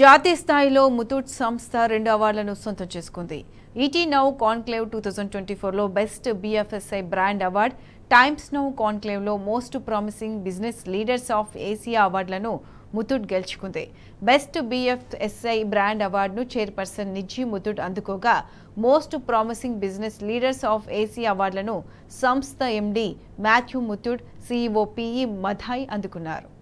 జాతీయ స్థాయిలో ముతూట్ సంస్థ రెండు అవార్డులను సొంతం చేసుకుంది ET now conclave two thousand twenty ఫోర్లో best BFSI brand award Times Now కాన్క్లేవ్లో most promising business leaders of Asia అవార్డులను ముతూట్ గెలుచుకుంది బెస్ట్ బీఎఫ్ఎస్ఐ బ్రాండ్ అవార్డును చైర్పర్సన్ నిజీ ముతూట్ అందుకోగా most promising business leaders of Asia అవార్డులను సంస్థ MD Mathew Muthoot CEO PE Mathai అందుకున్నారు